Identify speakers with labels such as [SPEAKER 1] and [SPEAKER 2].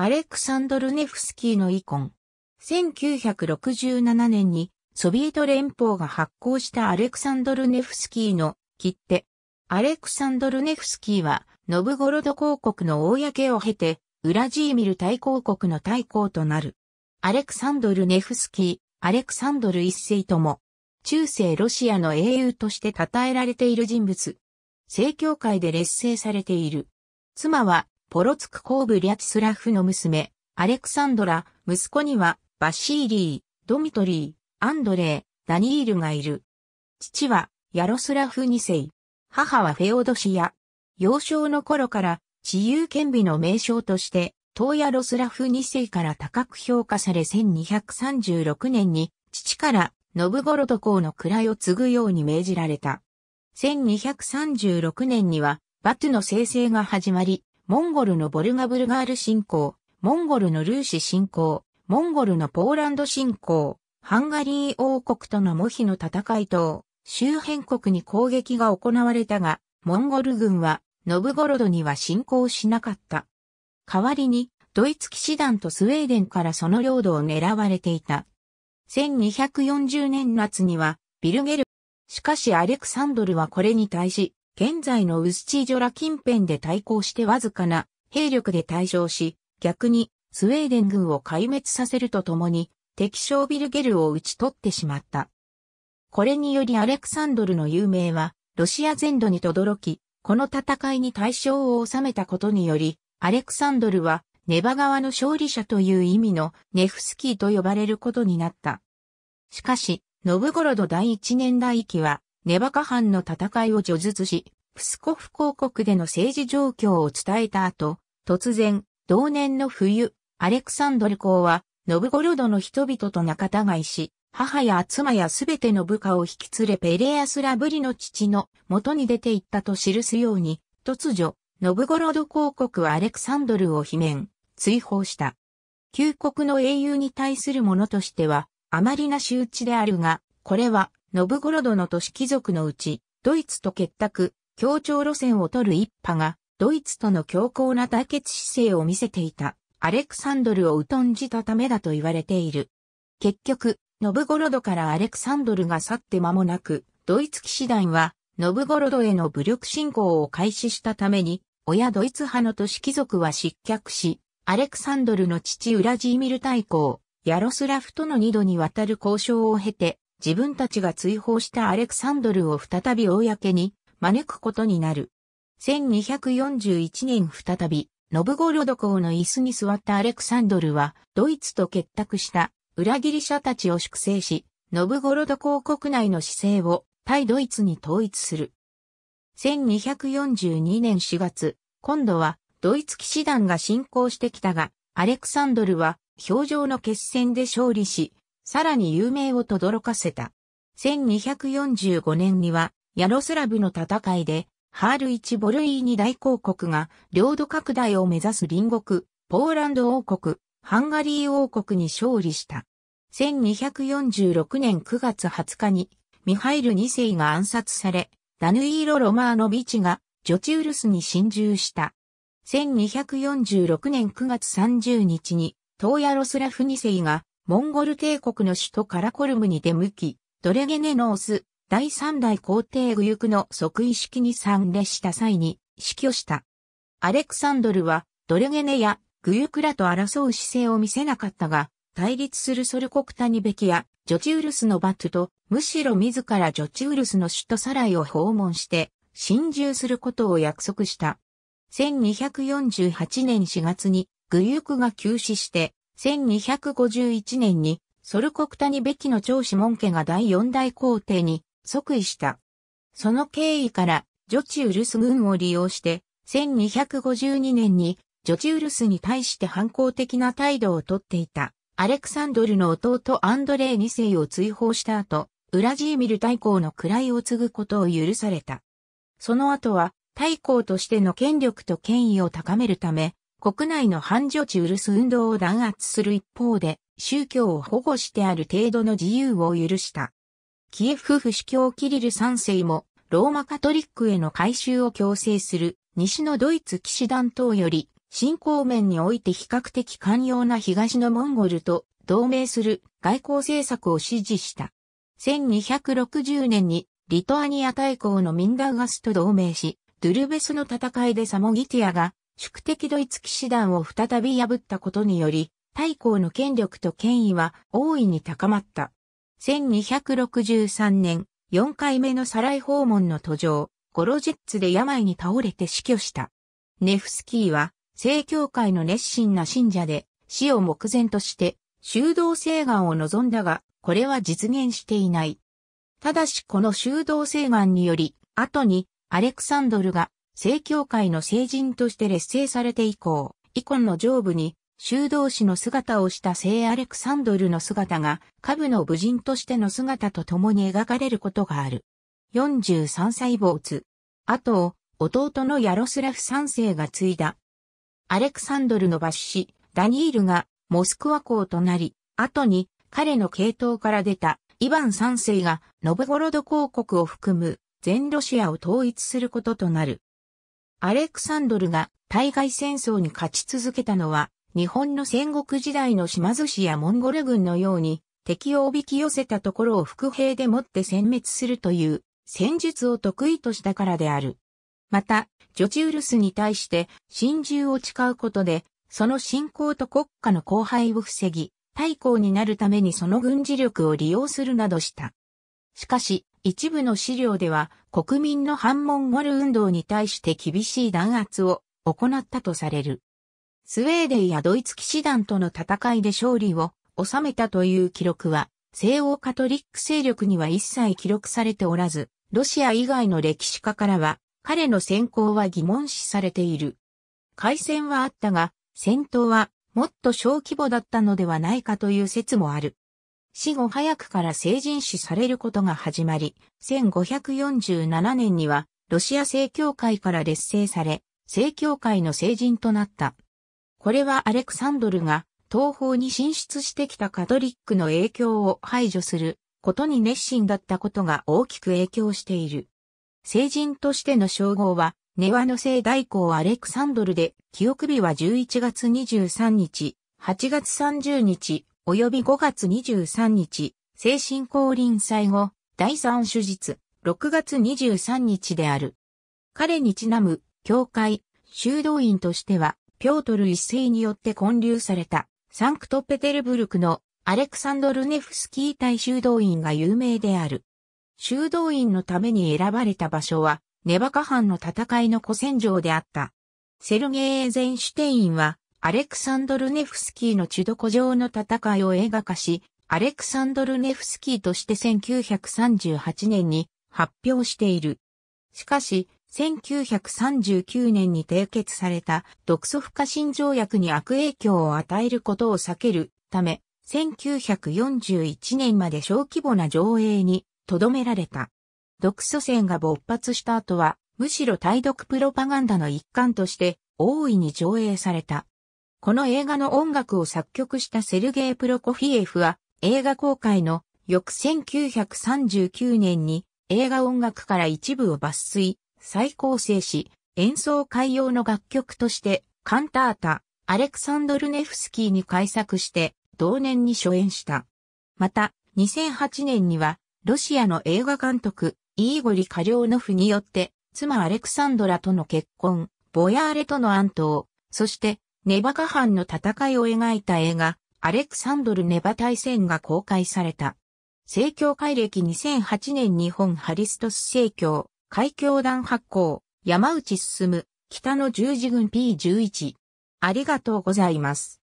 [SPEAKER 1] アレクサンドル・ネフスキーの遺ン。1967年にソビエト連邦が発行したアレクサンドル・ネフスキーの切手。アレクサンドル・ネフスキーはノブゴロド公国の公を経てウラジーミル大公国の大公となる。アレクサンドル・ネフスキー、アレクサンドル一世とも、中世ロシアの英雄として称えられている人物。正教会で劣勢されている。妻はポロツク公ブリャチスラフの娘、アレクサンドラ、息子には、バシーリー、ドミトリー、アンドレー、ダニールがいる。父は、ヤロスラフ2世。母はフェオドシア。幼少の頃から、自由権美の名称として、東ヤロスラフ2世から高く評価され1236年に、父から、ノブゴロド公の位を継ぐように命じられた。1236年には、バトゥの生成が始まり、モンゴルのボルガブルガール侵攻、モンゴルのルーシ侵攻、モンゴルのポーランド侵攻、ハンガリー王国との模擬の戦い等、周辺国に攻撃が行われたが、モンゴル軍は、ノブゴロドには侵攻しなかった。代わりに、ドイツ騎士団とスウェーデンからその領土を狙われていた。1240年夏には、ビルゲル。しかしアレクサンドルはこれに対し、現在のウスチージョラ近辺で対抗してわずかな兵力で対象し、逆にスウェーデン軍を壊滅させるとともに敵将ビルゲルを討ち取ってしまった。これによりアレクサンドルの有名はロシア全土に轟き、この戦いに対象を収めたことにより、アレクサンドルはネバ川の勝利者という意味のネフスキーと呼ばれることになった。しかし、ノブゴロド第一年代記はネバカ藩の戦いを叙述し、プスコフ公国での政治状況を伝えた後、突然、同年の冬、アレクサンドル公は、ノブゴロドの人々と仲違いし、母や妻やすべての部下を引き連れペレアスラブリの父の元に出て行ったと記すように、突如、ノブゴロド公国はアレクサンドルを罷免、追放した。旧国の英雄に対するものとしては、あまりな仕打ちであるが、これはノブゴロドの都市貴族のうち、ドイツと結託、協調路線を取る一派が、ドイツとの強硬な対決姿勢を見せていた、アレクサンドルを疎んじたためだと言われている。結局、ノブゴロドからアレクサンドルが去って間もなく、ドイツ騎士団は、ノブゴロドへの武力侵攻を開始したために、親ドイツ派の都市貴族は失脚し、アレクサンドルの父ウラジーミル大公、ヤロスラフとの二度にわたる交渉を経て、自分たちが追放したアレクサンドルを再び公に招くことになる。1241年再び、ノブゴロド公の椅子に座ったアレクサンドルは、ドイツと結託した裏切り者たちを粛清し、ノブゴロド公国内の姿勢を対ドイツに統一する。1242年4月、今度はドイツ騎士団が侵攻してきたが、アレクサンドルは表情の決戦で勝利し、さらに有名を轟かせた。1245年には、ヤロスラブの戦いで、ハール1ボルイーニ大公国が領土拡大を目指す隣国、ポーランド王国、ハンガリー王国に勝利した。1246年9月20日に、ミハイル2世が暗殺され、ダヌイーロ・ロマーノビチがジョチウルスに侵入した。1246年9月30日に、トーヤロスラフ2世がモンゴル帝国の首都カラコルムに出向き、ドレゲネノース、第三代皇帝グユクの即位式に参列した際に、死去した。アレクサンドルは、ドレゲネやグユクらと争う姿勢を見せなかったが、対立するソルコクタニベキや、ジョチウルスのバトと、むしろ自らジョチウルスの首都サライを訪問して、侵入することを約束した。1248年4月に、グユクが急死して、1251年にソルコクタニベキの長子門家が第四代皇帝に即位した。その経緯から、ジョチウルス軍を利用して、1252年にジョチウルスに対して反抗的な態度をとっていた、アレクサンドルの弟アンドレイ2世を追放した後、ウラジーミル大公の位を継ぐことを許された。その後は、大公としての権力と権威を高めるため、国内の反地うるす運動を弾圧する一方で、宗教を保護してある程度の自由を許した。キエフ府主教キリル三世も、ローマカトリックへの改修を強制する、西のドイツ騎士団等より、信仰面において比較的寛容な東のモンゴルと同盟する外交政策を支持した。1260年にリトアニア大公のミンダーガスと同盟し、ドゥルベスの戦いでサモギティアが宿敵ドイツ騎士団を再び破ったことにより、大公の権力と権威は大いに高まった。1263年、4回目のサライ訪問の途上、ゴロジッツで病に倒れて死去した。ネフスキーは、正教会の熱心な信者で、死を目前として、修道聖願を望んだが、これは実現していない。ただしこの修道聖願により、後にアレクサンドルが正教会の聖人として劣勢されて以降、イコンの上部に修道士の姿をした聖アレクサンドルの姿が、下部の武人としての姿と共に描かれることがある。43歳坊主。あと、弟のヤロスラフ三世が継いだ。アレクサンドルの抜子、ダニールがモスクワ公となり、後に彼の系統から出たイヴァン三世がノブゴロド公国を含む全ロシアを統一することとなる。アレクサンドルが対外戦争に勝ち続けたのは、日本の戦国時代の島津氏やモンゴル軍のように、敵をおびき寄せたところを伏兵でもって殲滅するという戦術を得意としたからである。また、ジョチウルスに対して真珠を誓うことで、その信仰と国家の荒廃を防ぎ、対抗になるためにその軍事力を利用するなどした。しかし、一部の資料では、国民の反モンゴル運動に対して厳しい弾圧を行ったとされる。スウェーデンやドイツ騎士団との戦いで勝利を収めたという記録は、西欧カトリック勢力には一切記録されておらず、ロシア以外の歴史家からは、彼の先行は疑問視されている。開戦はあったが、戦闘はもっと小規模だったのではないかという説もある。死後早くから成人死されることが始まり、1547年にはロシア正教会から劣勢され、正教会の成人となった。これはアレクサンドルが東方に進出してきたカトリックの影響を排除することに熱心だったことが大きく影響している。成人としての称号は、ネワの聖代行アレクサンドルで、記憶日は11月23日、8月30日、及び5月23日、精神降臨祭後、第三手術、6月23日である。彼にちなむ、教会、修道院としては、ピョートル一世によって建立された、サンクトペテルブルクのアレクサンドルネフスキー大修道院が有名である。修道院のために選ばれた場所は、ネバカ藩の戦いの古戦場であった。セルゲーゼンシュテインは、アレクサンドル・ネフスキーのチュドコ城の戦いを映画化し、アレクサンドル・ネフスキーとして1938年に発表している。しかし、1939年に締結された独ソ不可侵条約に悪影響を与えることを避けるため、1941年まで小規模な上映に留められた。独ソ戦が勃発した後は、むしろ対独プロパガンダの一環として大いに上映された。この映画の音楽を作曲したセルゲイ・プロコフィエフは映画公開の翌1939年に映画音楽から一部を抜粋、再構成し、演奏会用の楽曲としてカンタータ、アレクサンドル・ネフスキーに改作して同年に初演した。また、2008年にはロシアの映画監督イーゴリ・カリョーノフによって妻アレクサンドラとの結婚、ボヤーレとの安藤、そしてネバカ藩の戦いを描いた映画、アレクサンドル・ネバ大戦が公開された。政教会歴2008年日本ハリストス政教、海峡団発行、山内進、北の十字軍 P11。ありがとうございます。